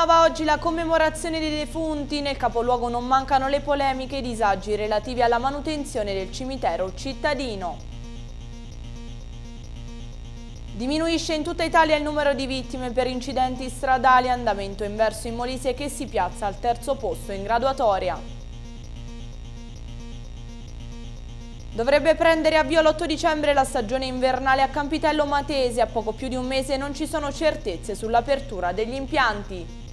rinnova oggi la commemorazione dei defunti. Nel capoluogo non mancano le polemiche e i disagi relativi alla manutenzione del cimitero cittadino. Diminuisce in tutta Italia il numero di vittime per incidenti stradali, andamento inverso in Molise che si piazza al terzo posto in graduatoria. Dovrebbe prendere avvio l'8 dicembre la stagione invernale a Campitello Matese, a poco più di un mese non ci sono certezze sull'apertura degli impianti.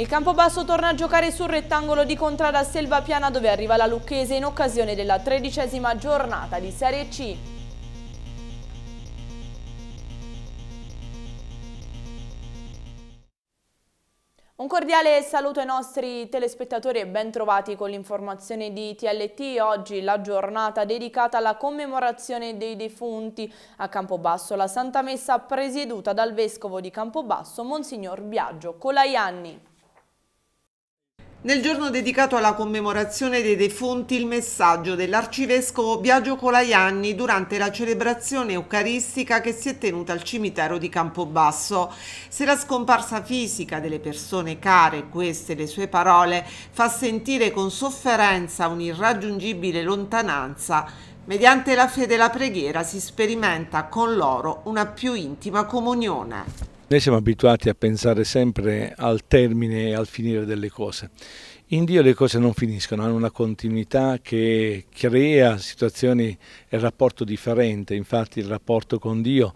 Il Campobasso torna a giocare sul rettangolo di contrada Selva Piana dove arriva la Lucchese in occasione della tredicesima giornata di Serie C. Un cordiale saluto ai nostri telespettatori e bentrovati con l'informazione di TLT. Oggi la giornata dedicata alla commemorazione dei defunti a Campobasso, la Santa Messa presieduta dal Vescovo di Campobasso, Monsignor Biagio Colaianni. Nel giorno dedicato alla commemorazione dei defunti il messaggio dell'arcivescovo Biagio Colaianni durante la celebrazione eucaristica che si è tenuta al cimitero di Campobasso. Se la scomparsa fisica delle persone care, queste le sue parole, fa sentire con sofferenza un'irraggiungibile lontananza, mediante la fede e la preghiera si sperimenta con loro una più intima comunione. Noi siamo abituati a pensare sempre al termine e al finire delle cose. In Dio le cose non finiscono, hanno una continuità che crea situazioni e rapporto differente, infatti il rapporto con Dio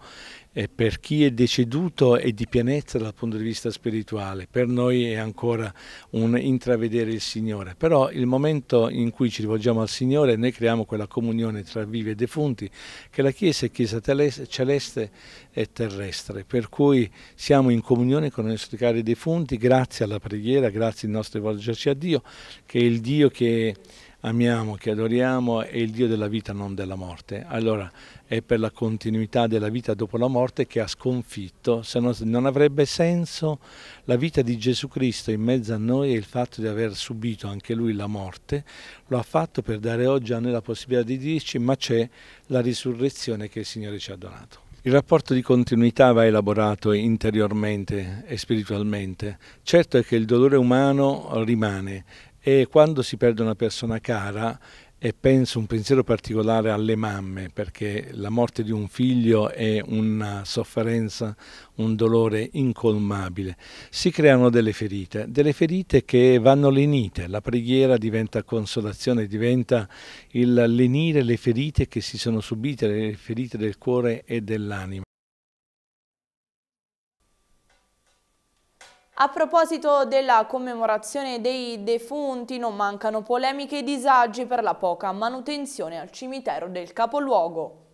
e per chi è deceduto è di pienezza dal punto di vista spirituale, per noi è ancora un intravedere il Signore, però il momento in cui ci rivolgiamo al Signore noi creiamo quella comunione tra vivi e defunti che la Chiesa è Chiesa celeste e terrestre, per cui siamo in comunione con i nostri cari defunti grazie alla preghiera, grazie al nostro rivolgerci a Dio, che è il Dio che amiamo, che adoriamo, è il Dio della vita, non della morte. Allora è per la continuità della vita dopo la morte che ha sconfitto, se no non avrebbe senso la vita di Gesù Cristo in mezzo a noi e il fatto di aver subito anche lui la morte, lo ha fatto per dare oggi a noi la possibilità di dirci ma c'è la risurrezione che il Signore ci ha donato. Il rapporto di continuità va elaborato interiormente e spiritualmente. Certo è che il dolore umano rimane e quando si perde una persona cara e penso un pensiero particolare alle mamme perché la morte di un figlio è una sofferenza, un dolore incolmabile. Si creano delle ferite, delle ferite che vanno lenite, la preghiera diventa consolazione, diventa il lenire le ferite che si sono subite, le ferite del cuore e dell'anima. A proposito della commemorazione dei defunti, non mancano polemiche e disagi per la poca manutenzione al cimitero del capoluogo.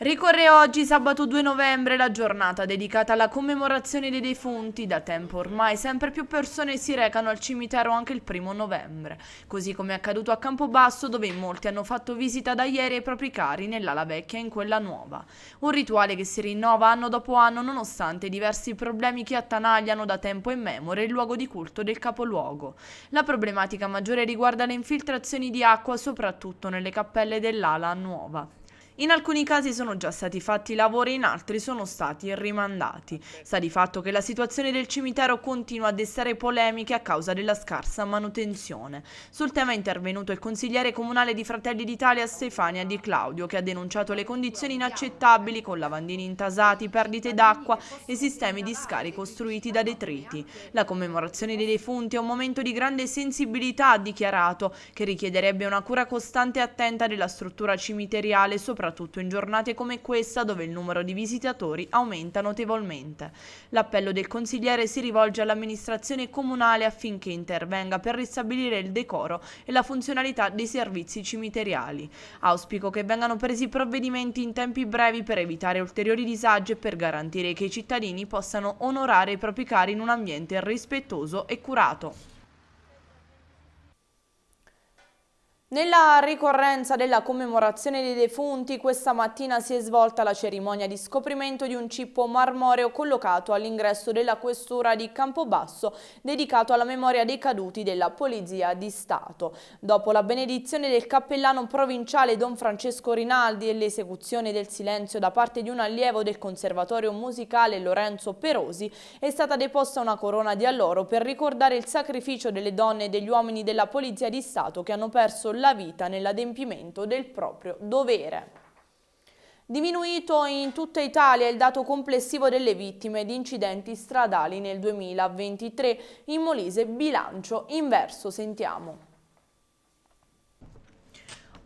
Ricorre oggi, sabato 2 novembre, la giornata dedicata alla commemorazione dei defunti. Da tempo ormai sempre più persone si recano al cimitero anche il primo novembre, così come è accaduto a Campobasso dove in molti hanno fatto visita da ieri ai propri cari nell'ala vecchia e in quella nuova. Un rituale che si rinnova anno dopo anno nonostante i diversi problemi che attanagliano da tempo in memore il luogo di culto del capoluogo. La problematica maggiore riguarda le infiltrazioni di acqua soprattutto nelle cappelle dell'ala nuova. In alcuni casi sono già stati fatti lavori, in altri sono stati rimandati. Sta di fatto che la situazione del cimitero continua a destare polemiche a causa della scarsa manutenzione. Sul tema è intervenuto il consigliere comunale di Fratelli d'Italia Stefania Di Claudio che ha denunciato le condizioni inaccettabili con lavandini intasati, perdite d'acqua e sistemi di scarico costruiti da detriti. La commemorazione dei defunti è un momento di grande sensibilità, ha dichiarato, che richiederebbe una cura costante e attenta della struttura cimiteriale, soprattutto soprattutto in giornate come questa dove il numero di visitatori aumenta notevolmente. L'appello del consigliere si rivolge all'amministrazione comunale affinché intervenga per ristabilire il decoro e la funzionalità dei servizi cimiteriali. Auspico che vengano presi provvedimenti in tempi brevi per evitare ulteriori disagi e per garantire che i cittadini possano onorare i propri cari in un ambiente rispettoso e curato. Nella ricorrenza della commemorazione dei defunti, questa mattina si è svolta la cerimonia di scoprimento di un cippo marmoreo collocato all'ingresso della questura di Campobasso, dedicato alla memoria dei caduti della Polizia di Stato. Dopo la benedizione del cappellano provinciale Don Francesco Rinaldi e l'esecuzione del silenzio da parte di un allievo del Conservatorio Musicale Lorenzo Perosi, è stata deposta una corona di alloro per ricordare il sacrificio delle donne e degli uomini della Polizia di Stato che hanno perso la vita nell'adempimento del proprio dovere. Diminuito in tutta Italia il dato complessivo delle vittime di incidenti stradali nel 2023. In Molise bilancio inverso, sentiamo.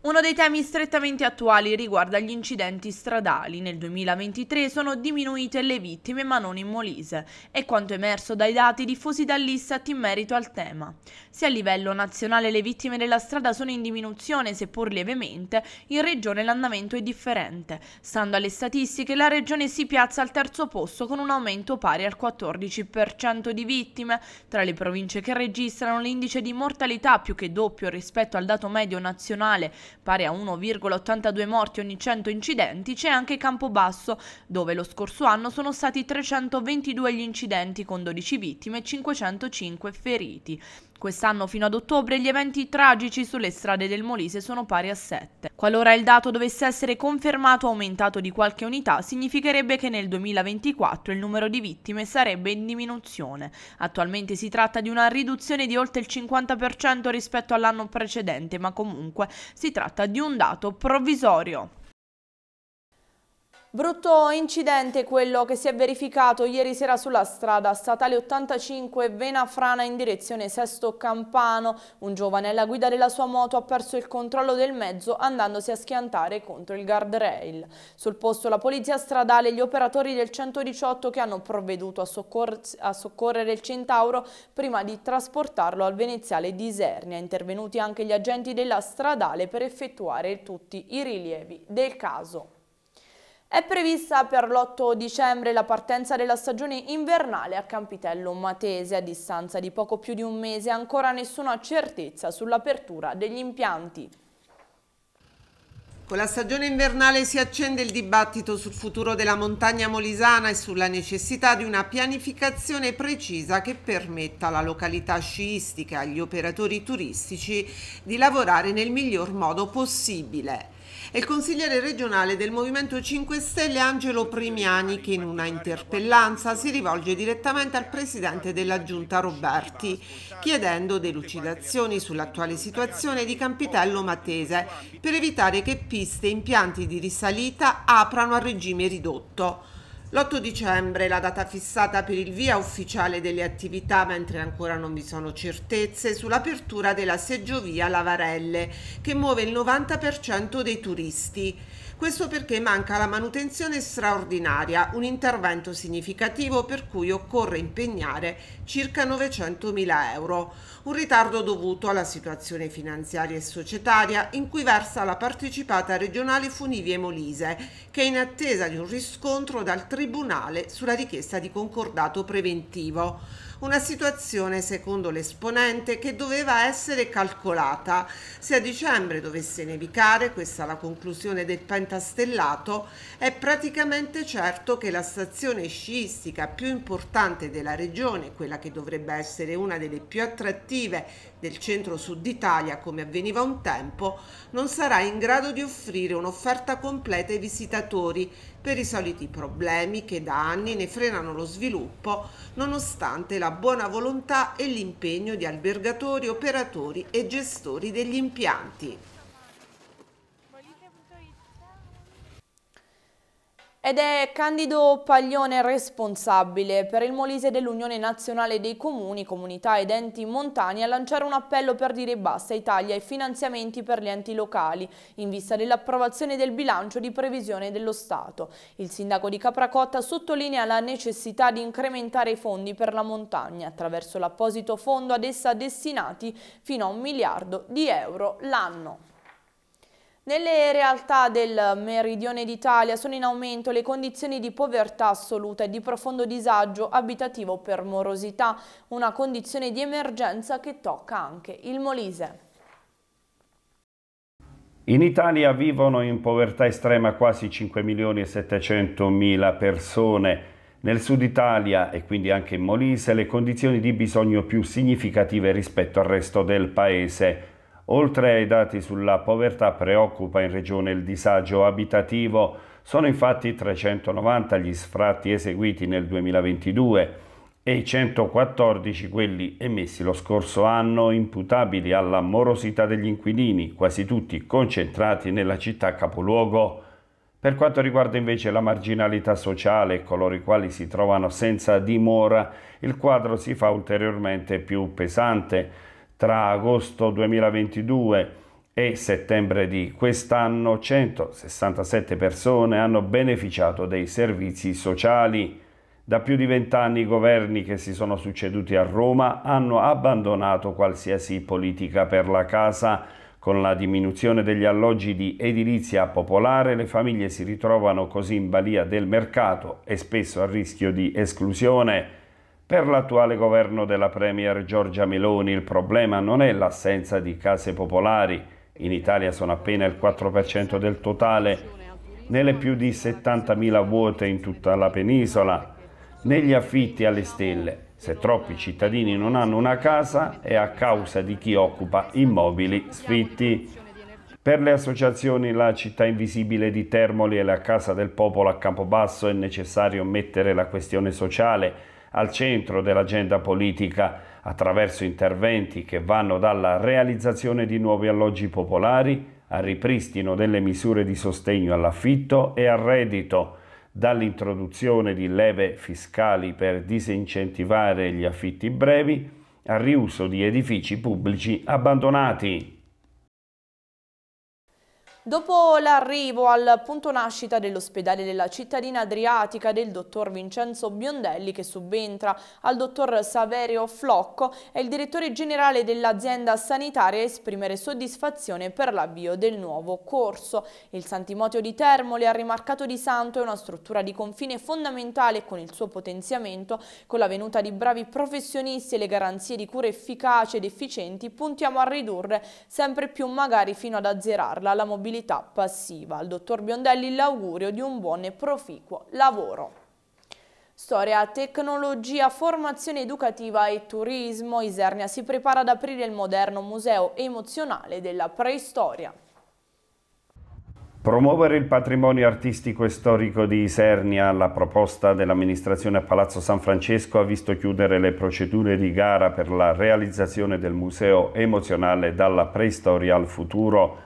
Uno dei temi strettamente attuali riguarda gli incidenti stradali. Nel 2023 sono diminuite le vittime ma non in Molise, è quanto emerso dai dati diffusi dall'Istat in merito al tema. Se a livello nazionale le vittime della strada sono in diminuzione, seppur lievemente, in regione l'andamento è differente. Stando alle statistiche, la regione si piazza al terzo posto con un aumento pari al 14% di vittime. Tra le province che registrano l'indice di mortalità più che doppio rispetto al dato medio nazionale pari a 1,82 morti ogni 100 incidenti, c'è anche Campobasso, dove lo scorso anno sono stati 322 gli incidenti con 12 vittime e 505 feriti. Quest'anno fino ad ottobre gli eventi tragici sulle strade del Molise sono pari a 7. Qualora il dato dovesse essere confermato o aumentato di qualche unità, significherebbe che nel 2024 il numero di vittime sarebbe in diminuzione. Attualmente si tratta di una riduzione di oltre il 50% rispetto all'anno precedente, ma comunque si tratta di un dato provvisorio. Brutto incidente quello che si è verificato ieri sera sulla strada statale 85 Vena Frana in direzione Sesto Campano. Un giovane alla guida della sua moto ha perso il controllo del mezzo andandosi a schiantare contro il guardrail. Sul posto la polizia stradale e gli operatori del 118 che hanno provveduto a, soccor a soccorrere il centauro prima di trasportarlo al veneziale di Isernia. Intervenuti anche gli agenti della stradale per effettuare tutti i rilievi del caso. È prevista per l'8 dicembre la partenza della stagione invernale a Campitello Matese. A distanza di poco più di un mese ancora nessuna certezza sull'apertura degli impianti. Con la stagione invernale si accende il dibattito sul futuro della montagna molisana e sulla necessità di una pianificazione precisa che permetta alla località sciistica e agli operatori turistici di lavorare nel miglior modo possibile e il consigliere regionale del Movimento 5 Stelle Angelo Primiani che in una interpellanza si rivolge direttamente al presidente della giunta Roberti chiedendo delucidazioni sull'attuale situazione di Campitello Matese per evitare che piste e impianti di risalita aprano a regime ridotto. L'8 dicembre la data fissata per il via ufficiale delle attività, mentre ancora non vi sono certezze sull'apertura della seggiovia Lavarelle, che muove il 90% dei turisti. Questo perché manca la manutenzione straordinaria, un intervento significativo per cui occorre impegnare circa 900.000 euro, un ritardo dovuto alla situazione finanziaria e societaria in cui versa la partecipata regionale Funivie Molise, che è in attesa di un riscontro dal Tribunale sulla richiesta di concordato preventivo una situazione secondo l'esponente che doveva essere calcolata. Se a dicembre dovesse nevicare, questa è la conclusione del pentastellato, è praticamente certo che la stazione sciistica più importante della regione, quella che dovrebbe essere una delle più attrattive del centro-sud Italia, come avveniva un tempo, non sarà in grado di offrire un'offerta completa ai visitatori per i soliti problemi che da anni ne frenano lo sviluppo, nonostante la buona volontà e l'impegno di albergatori, operatori e gestori degli impianti. Ed è Candido Paglione responsabile per il Molise dell'Unione Nazionale dei Comuni, Comunità ed Enti Montani a lanciare un appello per dire basta Italia ai finanziamenti per gli enti locali in vista dell'approvazione del bilancio di previsione dello Stato. Il sindaco di Capracotta sottolinea la necessità di incrementare i fondi per la montagna attraverso l'apposito fondo ad essa destinati fino a un miliardo di euro l'anno. Nelle realtà del meridione d'Italia sono in aumento le condizioni di povertà assoluta e di profondo disagio abitativo per morosità, una condizione di emergenza che tocca anche il Molise. In Italia vivono in povertà estrema quasi 5 milioni e 700 mila persone. Nel sud Italia e quindi anche in Molise le condizioni di bisogno più significative rispetto al resto del paese. Oltre ai dati sulla povertà preoccupa in regione il disagio abitativo, sono infatti 390 gli sfratti eseguiti nel 2022 e 114 quelli emessi lo scorso anno imputabili alla morosità degli inquilini, quasi tutti concentrati nella città capoluogo. Per quanto riguarda invece la marginalità sociale e coloro i quali si trovano senza dimora, il quadro si fa ulteriormente più pesante tra agosto 2022 e settembre di quest'anno 167 persone hanno beneficiato dei servizi sociali. Da più di vent'anni i governi che si sono succeduti a Roma hanno abbandonato qualsiasi politica per la casa. Con la diminuzione degli alloggi di edilizia popolare le famiglie si ritrovano così in balia del mercato e spesso a rischio di esclusione. Per l'attuale governo della Premier Giorgia Meloni il problema non è l'assenza di case popolari, in Italia sono appena il 4% del totale, nelle più di 70.000 vuote in tutta la penisola, negli affitti alle stelle. Se troppi cittadini non hanno una casa è a causa di chi occupa immobili sfitti. Per le associazioni La città invisibile di Termoli e la Casa del Popolo a Campobasso è necessario mettere la questione sociale al centro dell'agenda politica attraverso interventi che vanno dalla realizzazione di nuovi alloggi popolari al ripristino delle misure di sostegno all'affitto e al reddito, dall'introduzione di leve fiscali per disincentivare gli affitti brevi al riuso di edifici pubblici abbandonati. Dopo l'arrivo al punto nascita dell'ospedale della cittadina adriatica del dottor Vincenzo Biondelli che subentra al dottor Saverio Flocco è il direttore generale dell'azienda sanitaria a esprimere soddisfazione per l'avvio del nuovo corso. Il Santimotio di Termoli ha rimarcato di santo è una struttura di confine fondamentale con il suo potenziamento, con la venuta di bravi professionisti e le garanzie di cure efficaci ed efficienti puntiamo a ridurre sempre più magari fino ad azzerarla la mobilità disabilità passiva. Al dottor Biondelli l'augurio di un buon e proficuo lavoro. Storia, tecnologia, formazione educativa e turismo, Isernia si prepara ad aprire il moderno museo emozionale della preistoria. Promuovere il patrimonio artistico e storico di Isernia la proposta dell'amministrazione a Palazzo San Francesco ha visto chiudere le procedure di gara per la realizzazione del museo emozionale dalla preistoria al futuro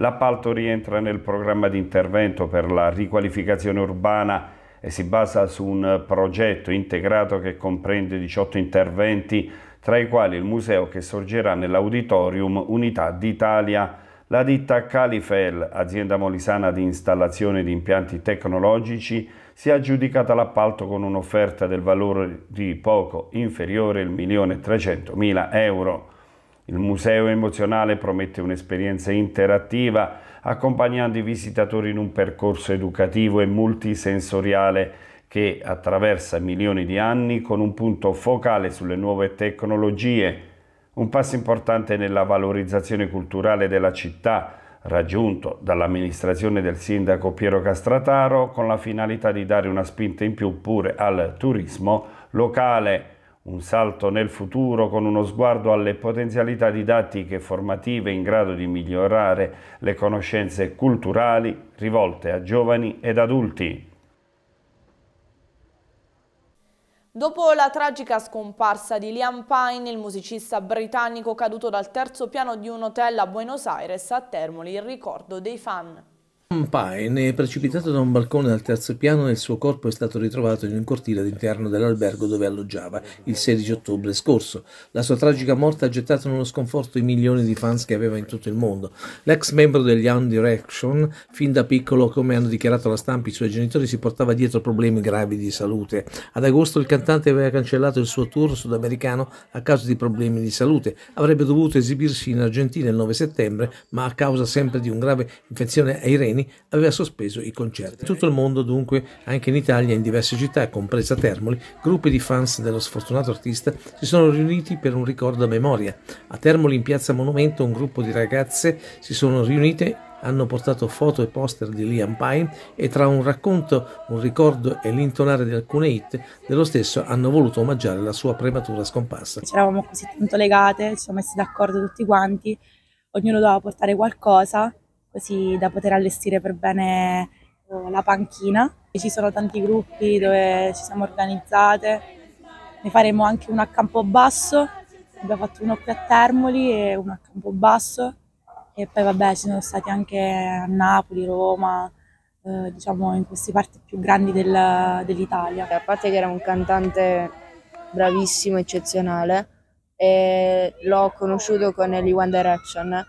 L'appalto rientra nel programma di intervento per la riqualificazione urbana e si basa su un progetto integrato che comprende 18 interventi, tra i quali il museo che sorgerà nell'Auditorium Unità d'Italia. La ditta Califel, azienda molisana di installazione di impianti tecnologici, si è aggiudicata l'appalto con un'offerta del valore di poco inferiore al 1.300.000 euro. Il museo emozionale promette un'esperienza interattiva accompagnando i visitatori in un percorso educativo e multisensoriale che attraversa milioni di anni con un punto focale sulle nuove tecnologie, un passo importante nella valorizzazione culturale della città, raggiunto dall'amministrazione del sindaco Piero Castrataro con la finalità di dare una spinta in più pure al turismo locale un salto nel futuro con uno sguardo alle potenzialità didattiche e formative in grado di migliorare le conoscenze culturali rivolte a giovani ed adulti. Dopo la tragica scomparsa di Liam Pine, il musicista britannico caduto dal terzo piano di un hotel a Buenos Aires, a Termoli il ricordo dei fan. Tom Pine è precipitato da un balcone al terzo piano e il suo corpo è stato ritrovato in un cortile all'interno dell'albergo dove alloggiava il 16 ottobre scorso. La sua tragica morte ha gettato nello sconforto i milioni di fans che aveva in tutto il mondo. L'ex membro degli Young Direction, fin da piccolo, come hanno dichiarato la stampa i suoi genitori, si portava dietro problemi gravi di salute. Ad agosto il cantante aveva cancellato il suo tour sudamericano a causa di problemi di salute. Avrebbe dovuto esibirsi in Argentina il 9 settembre, ma a causa sempre di un grave infezione ai reni Lamborghini aveva sospeso i concerti. tutto il mondo, dunque, anche in Italia, in diverse città, compresa Termoli, gruppi di fans dello sfortunato artista si sono riuniti per un ricordo a memoria. A Termoli, in piazza Monumento, un gruppo di ragazze si sono riunite hanno portato foto e poster di Liam Pine e tra un racconto, un ricordo e l'intonare di alcune hit dello stesso hanno voluto omaggiare la sua prematura scomparsa. Ci eravamo così tanto legate, ci siamo messi d'accordo tutti quanti, ognuno doveva portare qualcosa così da poter allestire per bene eh, la panchina. Ci sono tanti gruppi dove ci siamo organizzate, ne faremo anche uno a campo basso, abbiamo fatto uno qui a Termoli e uno a campo basso e poi vabbè ci sono stati anche a Napoli, Roma, eh, diciamo in queste parti più grandi del, dell'Italia. A parte che era un cantante bravissimo, eccezionale, l'ho conosciuto con gli One Direction,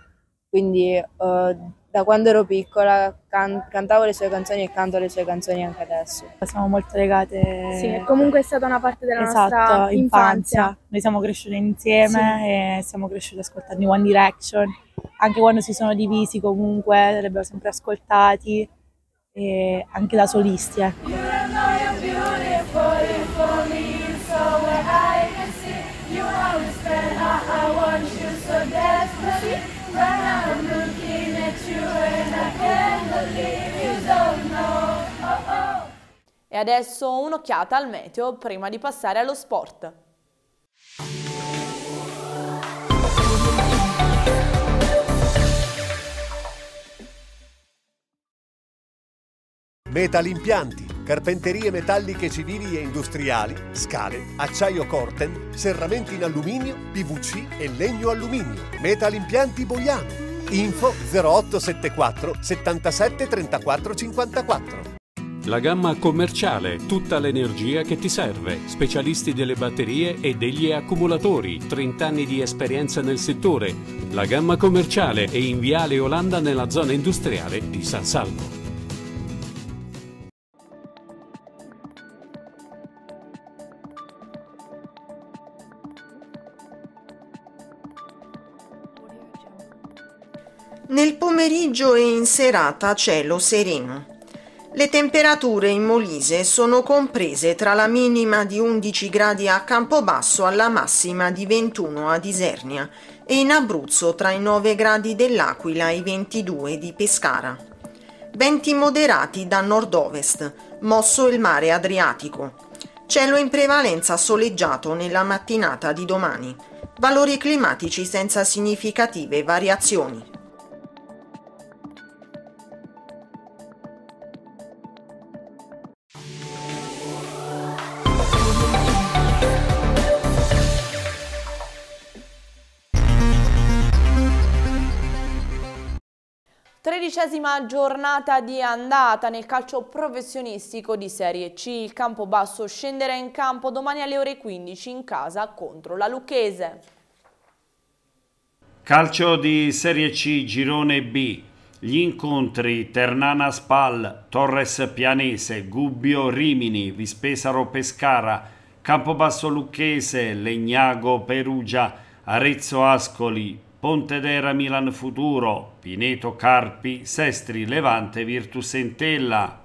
quindi eh, da quando ero piccola can cantavo le sue canzoni e canto le sue canzoni anche adesso. Siamo molto legate. Sì, è comunque è stata una parte della esatto, nostra infanzia. infanzia. Noi siamo cresciute insieme sì. e siamo cresciute ascoltando One Direction. Anche quando si sono divisi comunque li abbiamo sempre ascoltati, anche da solisti. Ecco. E adesso un'occhiata al meteo prima di passare allo sport. Metal impianti, carpenterie metalliche civili e industriali, scale, acciaio Corten, serramenti in alluminio, PVC e legno alluminio. Metal impianti Boiano. Info 0874 77 34 54. La gamma commerciale, tutta l'energia che ti serve, specialisti delle batterie e degli accumulatori, 30 anni di esperienza nel settore. La gamma commerciale è in Viale Olanda nella zona industriale di San Salvo. Nel pomeriggio e in serata cielo sereno. Le temperature in Molise sono comprese tra la minima di 11 gradi a Campobasso alla massima di 21 a Isernia e in Abruzzo tra i 9 gradi dell'Aquila e i 22 di Pescara. Venti moderati da nord-ovest, mosso il mare Adriatico. Cielo in prevalenza soleggiato nella mattinata di domani. Valori climatici senza significative variazioni. Tredicesima giornata di andata nel calcio professionistico di Serie C. Il Campobasso scenderà in campo domani alle ore 15 in casa contro la Lucchese. Calcio di Serie C, Girone B. Gli incontri Ternana Spal, Torres Pianese, Gubbio Rimini, Vispesaro Pescara, Campobasso Lucchese, Legnago Perugia, Arezzo Ascoli, Pontedera Milan Futuro, Pineto Carpi, Sestri Levante Virtus Sentella.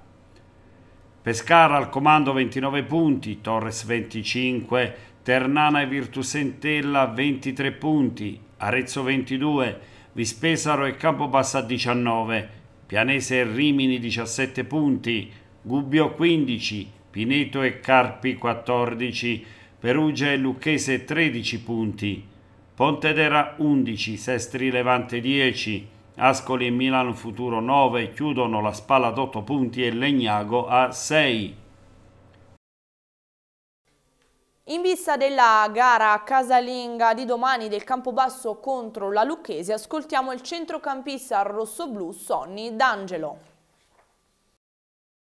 Pescara al comando 29 punti, Torres 25, Ternana e Virtus Entella 23 punti, Arezzo 22, Vispesaro e Campobassa 19, Pianese e Rimini 17 punti, Gubbio 15, Pineto e Carpi 14, Perugia e Lucchese 13 punti. Pontedera 11, Sestri Levante 10, Ascoli e Milano Futuro 9 chiudono la spalla ad 8 punti e Legnago a 6. In vista della gara casalinga di domani del Campobasso contro la Lucchese, ascoltiamo il centrocampista rossoblu Sonny D'Angelo.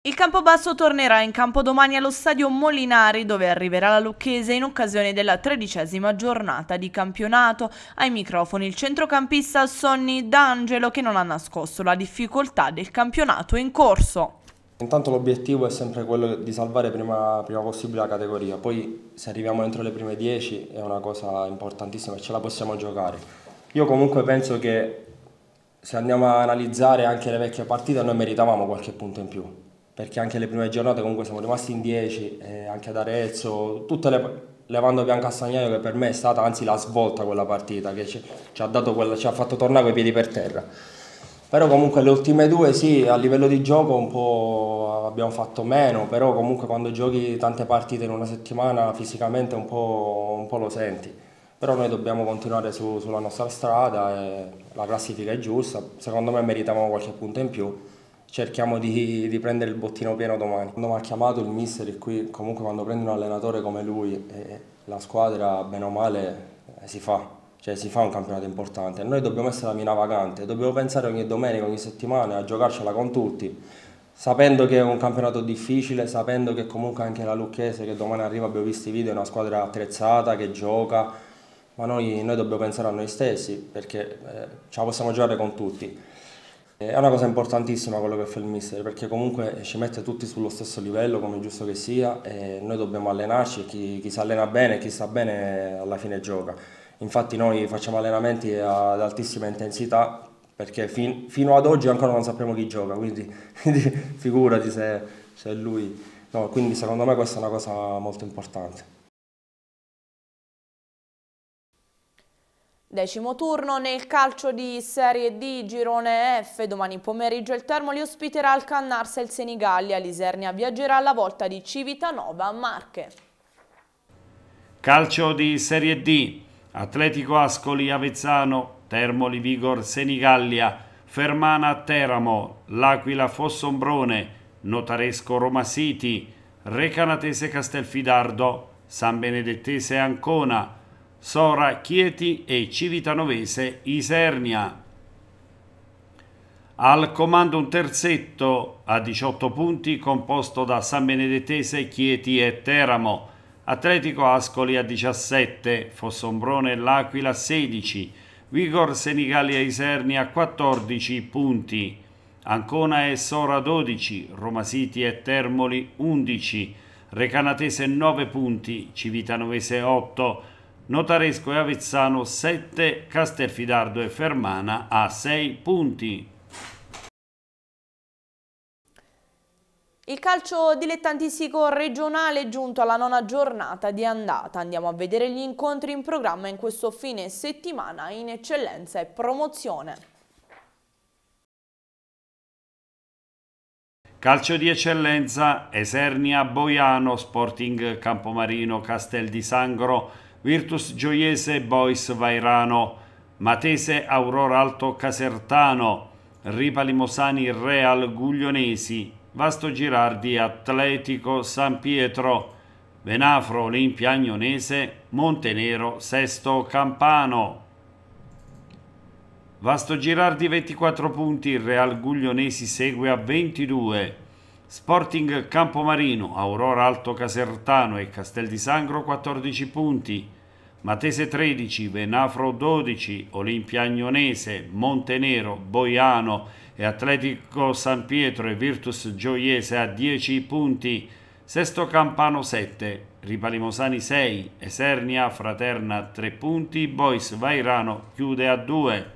Il Campobasso tornerà in campo domani allo stadio Molinari dove arriverà la Lucchese in occasione della tredicesima giornata di campionato. Ai microfoni il centrocampista Sonny D'Angelo che non ha nascosto la difficoltà del campionato in corso. Intanto l'obiettivo è sempre quello di salvare prima, prima possibile la categoria, poi se arriviamo entro le prime 10 è una cosa importantissima e ce la possiamo giocare. Io comunque penso che se andiamo a analizzare anche le vecchie partite noi meritavamo qualche punto in più, perché anche le prime giornate comunque siamo rimasti in 10, eh, anche ad Arezzo, tutte le, levando Biancastagnaio che per me è stata anzi la svolta quella partita, che ci, ci, ha, quella, ci ha, fatto tornare coi piedi per terra. Però comunque le ultime due sì, a livello di gioco un po' abbiamo fatto meno, però comunque quando giochi tante partite in una settimana fisicamente un po', un po lo senti. Però noi dobbiamo continuare su, sulla nostra strada, la classifica è giusta, secondo me meritavamo qualche punto in più cerchiamo di, di, prendere il bottino pieno domani. Quando mi ha chiamato il mister e qui comunque quando prendi un allenatore come lui eh, la squadra bene o male eh, si fa. Cioè si fa un campionato importante, noi dobbiamo essere la mina vagante, dobbiamo pensare ogni domenica, ogni settimana a giocarcela con tutti, sapendo che è un campionato difficile, sapendo che comunque anche la Lucchese che domani arriva abbiamo visto i video, è una squadra attrezzata, che gioca, ma noi, noi dobbiamo pensare a noi stessi perché eh, ce la possiamo giocare con tutti. Eh, è una cosa importantissima quello che fa il mister perché comunque ci mette tutti sullo stesso livello come è giusto che sia e noi dobbiamo allenarci e chi, chi si allena bene e chi sta bene alla fine gioca. Infatti noi facciamo allenamenti ad altissima intensità perché fin, fino ad oggi ancora non sappiamo chi gioca, quindi, quindi figurati se, se è lui. No, quindi secondo me questa è una cosa molto importante. Decimo turno nel calcio di Serie D, Girone F. Domani pomeriggio il Termoli ospiterà il Cannarsa e il Senigallia. Lisernia viaggerà alla volta di Civitanova Marche. Calcio di Serie D, Atletico Ascoli Avezzano, Termoli Vigor Senigallia, Fermana Teramo, L'Aquila Fossombrone, Notaresco Roma City, Recanatese Castelfidardo, San Benedettese Ancona, Sora Chieti e Civitanovese Isernia. Al comando un terzetto a 18 punti composto da San Benedettese, Chieti e Teramo, Atletico Ascoli a 17, Fossombrone e L'Aquila a 16, Vigor Senigallia e Isernia a 14 punti, Ancona e Sora 12, Roma City e Termoli 11, Recanatese 9 punti, Civitanovese 8, Notaresco e Avezzano 7, Castelfidardo e Fermana a 6 punti. Il calcio dilettantistico regionale è giunto alla nona giornata di andata. Andiamo a vedere gli incontri in programma in questo fine settimana in eccellenza e promozione. Calcio di eccellenza, Esernia, Boiano, Sporting Campomarino, Castel di Sangro, Virtus Gioiese, Bois Vairano, Matese, Aurora Alto Casertano, Ripali Mosani, Real Guglionesi, Vasto Girardi, Atletico San Pietro, Venafro, Olimpia Agnonese, Montenero, Sesto Campano. Vasto Girardi 24 punti, Real Guglionesi segue a 22. Sporting Campomarino, Aurora Alto Casertano e Castel di Sangro 14 punti, Matese 13, Venafro 12, Olimpia Agnonese, Montenero, Boiano e Atletico San Pietro e Virtus Gioiese a 10 punti, Sesto Campano 7, Ripalimosani 6, Esernia Fraterna 3 punti, Bois Vairano chiude a 2.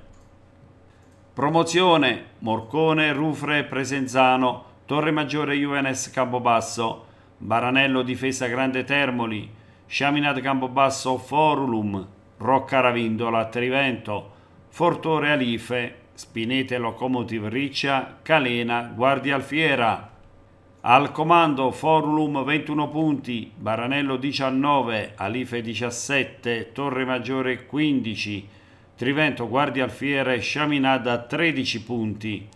Promozione Morcone, Rufre, Presenzano Torre Maggiore Juvenes Campobasso, Baranello Difesa Grande Termoli, Sciaminat Campobasso Forulum, Rocca Ravindola Trivento, Fortore Alife, Spinete Locomotive Riccia, Calena Guardia Alfiera. Al comando Forulum 21 punti, Baranello 19, Alife 17, Torre Maggiore 15, Trivento Guardia Alfiera e Sciaminada 13 punti.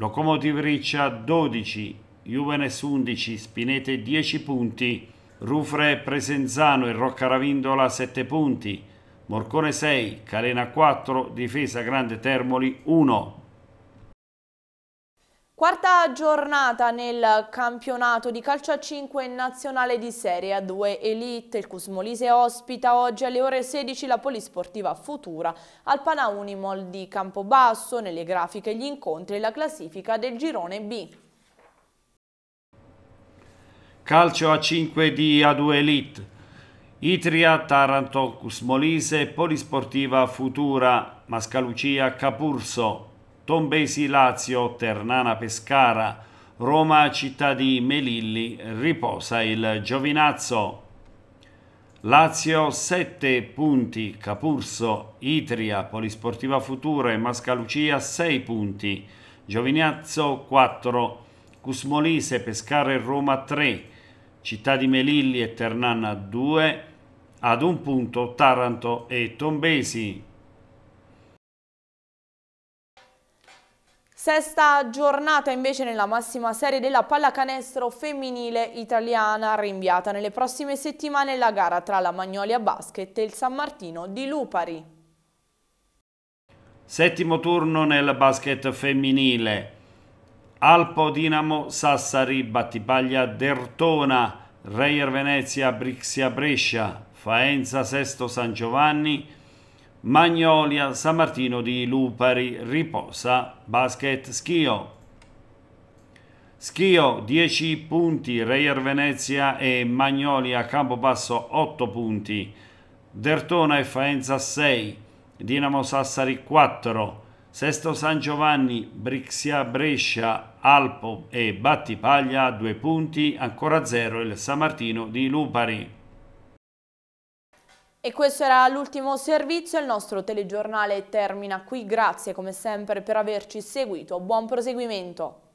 Locomotive Riccia 12, Juvenes 11, Spinete 10 punti, Rufre Presenzano e Roccaravindola 7 punti, Morcone 6, Calena 4, Difesa Grande Termoli 1. Quarta giornata nel campionato di calcio a 5 nazionale di Serie A2 Elite. Il Cusmolise ospita oggi alle ore 16 la Polisportiva Futura al Panaunimol di Campobasso. Nelle grafiche gli incontri e la classifica del girone B. Calcio a 5 di A2 Elite. Itria, Taranto, Cusmolise, Polisportiva Futura, Mascalucia, Capurso, Tombesi Lazio, Ternana Pescara, Roma città di Melilli, riposa il Giovinazzo. Lazio 7 punti, Capurso, Itria, Polisportiva Futura e Mascalucia 6 punti, Giovinazzo 4, Cusmolise, Pescara e Roma 3, Città di Melilli e Ternana 2, ad un punto Taranto e Tombesi. Sesta giornata invece nella massima serie della pallacanestro femminile italiana rinviata nelle prossime settimane la gara tra la Magnolia Basket e il San Martino di Lupari. Settimo turno nel basket femminile. Alpo Dinamo Sassari Battipaglia Dertona Reyer Venezia Brixia Brescia Faenza Sesto San Giovanni Magnolia, San Martino di Lupari, Riposa, Basket Schio. Schio 10 punti, Reyer Venezia e Magnolia Campobasso 8 punti, Dertona e Faenza 6, Dinamo Sassari 4, Sesto San Giovanni, Brixia Brescia, Alpo e Battipaglia 2 punti, ancora 0 il San Martino di Lupari. E questo era l'ultimo servizio, il nostro telegiornale termina qui, grazie come sempre per averci seguito, buon proseguimento.